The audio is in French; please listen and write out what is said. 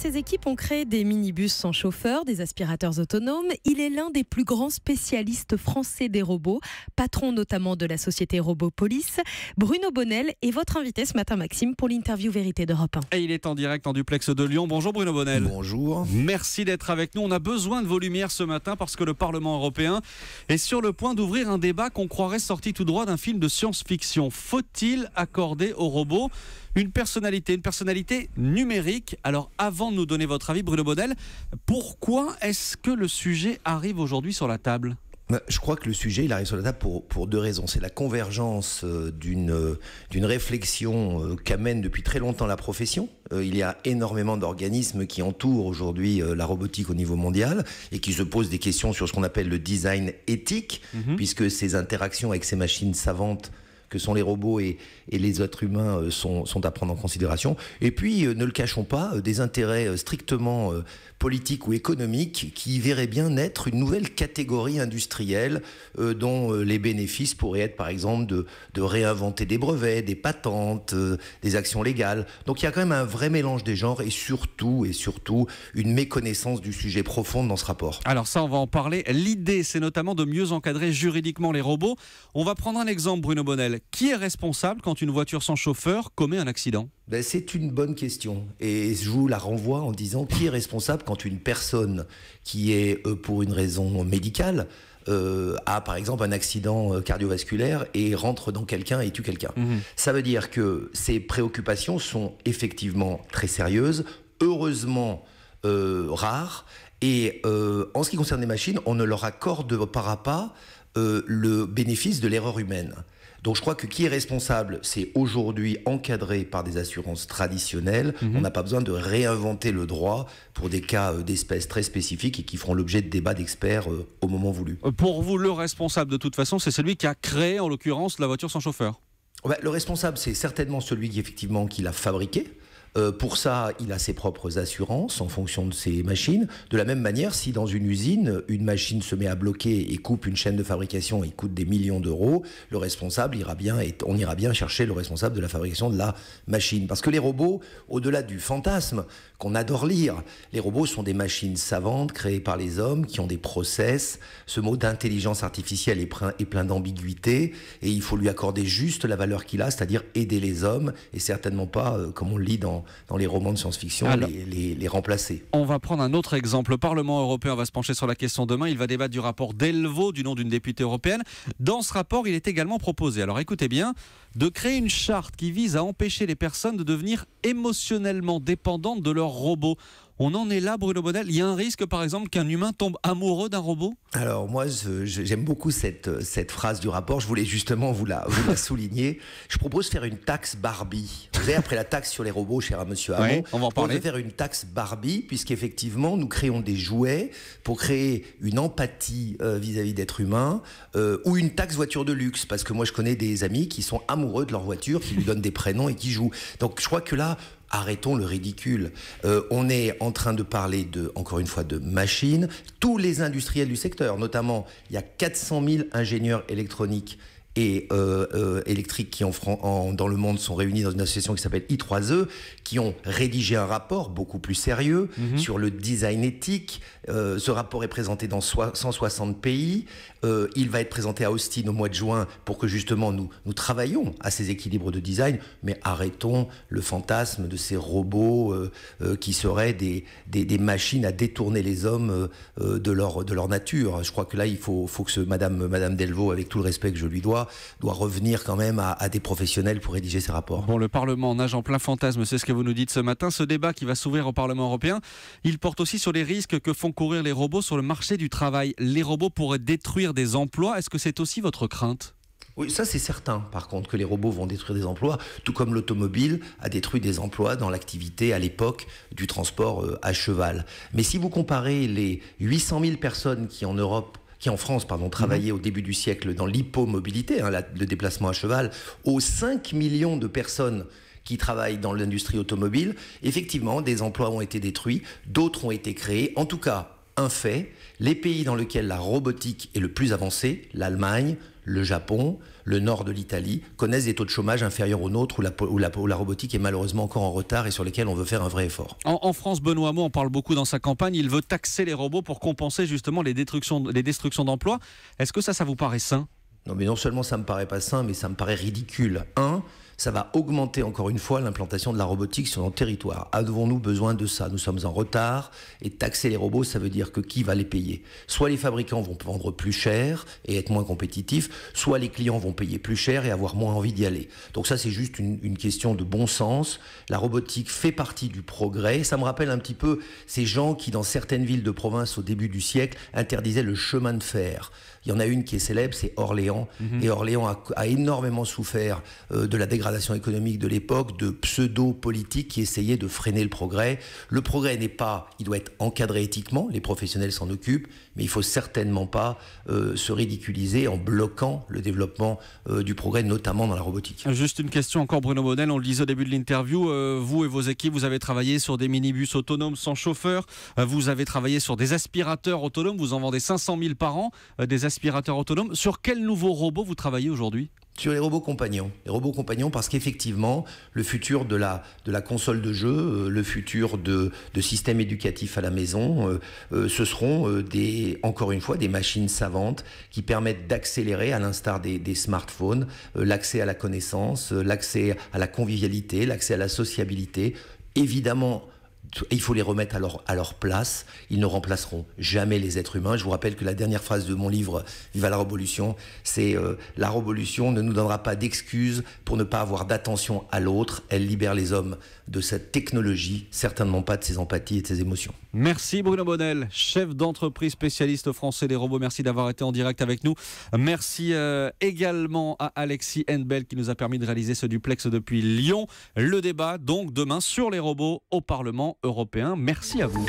ses équipes ont créé des minibus sans chauffeur, des aspirateurs autonomes. Il est l'un des plus grands spécialistes français des robots, patron notamment de la société Robopolis. Bruno Bonnel est votre invité ce matin, Maxime, pour l'interview Vérité d'Europe 1. Et il est en direct en duplex de Lyon. Bonjour Bruno Bonnel. Bonjour. Merci d'être avec nous. On a besoin de vos lumières ce matin parce que le Parlement européen est sur le point d'ouvrir un débat qu'on croirait sorti tout droit d'un film de science-fiction. Faut-il accorder aux robots une personnalité, une personnalité numérique Alors avant nous donner votre avis, Bruno Baudel pourquoi est-ce que le sujet arrive aujourd'hui sur la table bah, je crois que le sujet, il arrive sur la table pour, pour deux raisons. C'est la convergence euh, d'une euh, d'une réflexion euh, qu'amène depuis très longtemps la profession. Il y a énormément d'organismes qui entourent aujourd'hui la robotique au niveau mondial et qui se posent des questions sur ce qu'on appelle le design éthique, mhm. puisque ces interactions avec ces machines savantes que sont les robots et, les êtres humains euh, sont, à prendre en considération. Et puis, euh, ne le cachons pas, euh, des intérêts strictement politiques ou économiques qui verraient bien naître une nouvelle catégorie industrielle dont les bénéfices pourraient être, par exemple, de, réinventer des brevets, des patentes, des actions légales. Donc il y a quand même un vrai mélange des genres et surtout, et surtout, une méconnaissance du sujet profonde dans ce rapport. Alors ça, on va en parler. L'idée, c'est notamment de mieux encadrer juridiquement les robots. On va prendre un exemple, Bruno Bonnel qui est responsable quand une voiture sans chauffeur commet un accident ben, C'est une bonne question. Et je vous la renvoie en disant qui est responsable quand une personne qui est, euh, pour une raison médicale, euh, a par exemple un accident euh, cardiovasculaire et rentre dans quelqu'un et tue quelqu'un. Mhm. Ça veut dire que ces préoccupations sont effectivement très sérieuses, heureusement rares, et en ce qui concerne les machines, on ne leur accorde pas à pas le bénéfice de l'erreur humaine. Donc je crois que qui est responsable, c'est aujourd'hui encadré par des assurances traditionnelles. Mhm. On n'a pas besoin de réinventer le droit pour des cas euh, d'espèces très spécifiques et qui feront l'objet de débats d'experts euh, au moment voulu. Euh, pour vous, le responsable de toute façon, c'est celui qui a créé en l'occurrence la voiture sans chauffeur le responsable, c'est certainement celui qui effectivement qui l'a fabriqué. Euh, pour ça, il a ses propres assurances en fonction de ses machines. De la même manière, si dans une usine, une machine se met à bloquer et coupe une chaîne de fabrication et coûte des millions d'euros, le responsable ira bien et on ira bien chercher le responsable de la fabrication de la machine. Parce que les robots, au-delà du fantasme qu'on adore lire, les robots sont des machines savantes créées par les hommes qui ont des process. Ce mot d'intelligence artificielle est plein d'ambiguïté et il faut lui accorder juste la valeur qu'il a, c'est-à-dire aider les hommes et certainement pas, euh, comme on le lit dans dans, les romans de science-fiction, les, les, remplacer. On va prendre un autre exemple. Le Parlement européen va se pencher sur la question demain. Il va débattre du rapport Delvaux, du nom d'une députée européenne. Dans ce rapport, il est également proposé, alors écoutez bien, de créer une charte qui vise à empêcher les personnes de devenir émotionnellement dépendantes de leurs robots. On en est là, Bruno Bonnel. Il y a un risque, par exemple, qu'un humain tombe amoureux d'un robot Alors, moi, j'aime beaucoup cette, cette phrase du rapport. Je voulais justement vous la, souligner. Je propose de faire une taxe Barbie. Vous savez, après la taxe sur les robots, cher monsieur Hamon, on va en parler. de faire une taxe Barbie, puisqu'effectivement, nous créons des jouets pour créer une empathie euh, vis-à-vis d'êtres humains, euh, ou une taxe voiture de luxe, parce que moi, je connais des amis qui sont amoureux de leur voiture, qui lui donnent des prénoms et qui jouent. Donc, je crois que là, arrêtons le ridicule. Euh, on est en train de parler de, encore une fois, de machines. Tous les industriels du secteur, notamment, il y a 400 000 ingénieurs électroniques euh, euh, électriques qui en, dans le monde sont réunis dans une association qui s'appelle I3E, qui ont rédigé un rapport beaucoup plus sérieux mhm. sur le design éthique. Euh, ce rapport est présenté dans 160 pays. il va être présenté à Austin au mois de juin pour que justement nous, nous travaillions à ces équilibres de design, mais arrêtons le fantasme de ces robots qui seraient des, des, machines à détourner les hommes de, leur, de leur nature. Je crois que là, il faut, faut que ce, Madame, Madame Delvaux, avec tout le respect que je lui dois, doit revenir quand même à, des professionnels pour rédiger ces rapports. Bon, le Parlement nage en plein fantasme, c'est ce que vous nous dites ce matin. Ce débat qui va s'ouvrir au Parlement européen, il porte aussi sur les risques que font courir les robots sur le marché du travail. Les robots pourraient détruire des emplois. Est-ce que c'est aussi votre crainte oui, ça c'est certain, par contre, que les robots vont détruire des emplois, tout comme l'automobile a détruit des emplois dans l'activité à l'époque du transport euh, à cheval. Mais si vous comparez les 800 000 personnes qui en Europe qui en France, pardon, mhm. travaillait au début du siècle dans l'hypomobilité, hein, le déplacement à cheval, aux 5 millions de personnes qui travaillent dans l'industrie automobile, effectivement, des emplois ont été détruits, d'autres ont été créés. En tout cas, un fait, les pays dans lesquels la robotique est le plus avancée, l'Allemagne, le Japon, le nord de l'Italie, connaissent des taux de chômage inférieurs aux nôtres où la, la, robotique est malheureusement encore en retard et sur lesquels on veut faire un vrai effort. En, France, Benoît Hamon en parle beaucoup dans sa campagne. Il veut taxer les robots pour compenser justement les destructions, les destructions d'emplois. Est-ce que ça, ça vous paraît sain Non, mais non seulement ça me paraît pas sain, mais ça me paraît ridicule. Un, ça va augmenter encore une fois l'implantation de la robotique sur nos territoire. Avons-nous besoin de ça Nous sommes en retard et taxer les robots, ça veut dire que qui va les payer Soit les fabricants vont vendre plus cher et être moins compétitifs, soit les clients vont payer plus cher et avoir moins envie d'y aller. Donc ça, c'est juste une, question de bon sens. La robotique fait partie du progrès. Ça me rappelle un petit peu ces gens qui, dans certaines villes de province au début du siècle, interdisaient le chemin de fer. Il y en a une qui est célèbre, c'est Orléans. Mhm. Et Orléans a, énormément souffert euh, de la dégradation économique de l'époque, de pseudo-politique qui essayait de freiner le progrès. Le progrès n'est pas, il doit être encadré éthiquement, les professionnels s'en occupent, mais il faut certainement pas euh, se ridiculiser en bloquant le développement euh, du progrès, notamment dans la robotique. Euh, juste une question encore, Bruno Bonnel, on le disait au début de l'interview, vous et vos équipes, vous avez travaillé sur des minibus autonomes sans chauffeur, vous avez travaillé sur des aspirateurs autonomes, vous en vendez 500 000 par an, des aspirateurs autonomes. Sur quel nouveau robot vous travaillez aujourd'hui sur les robots compagnons. Les robots compagnons parce qu'effectivement, le futur de la, de la console de jeu, euh, le futur de, de système éducatif à la maison, euh, euh, ce seront des, encore une fois des machines savantes qui permettent d'accélérer, à l'instar des, smartphones, l'accès à la connaissance, l'accès à la convivialité, l'accès à la sociabilité. Évidemment, il faut les remettre à leur, place. Ils ne remplaceront jamais les êtres humains. Je vous rappelle que la dernière phrase de mon livre Vive la Révolution, c'est euh, La Révolution ne nous donnera pas d'excuses pour ne pas avoir d'attention à l'autre. Elle libère les hommes de cette technologie, certainement pas de ses empathies et de ses émotions. Merci Bruno Bonnel, chef d'entreprise spécialiste français des robots. Merci d'avoir été en direct avec nous. Merci euh, également à Alexis Henbel qui nous a permis de réaliser ce duplex depuis Lyon. Le débat donc demain sur les robots au Parlement européen. Merci à vous.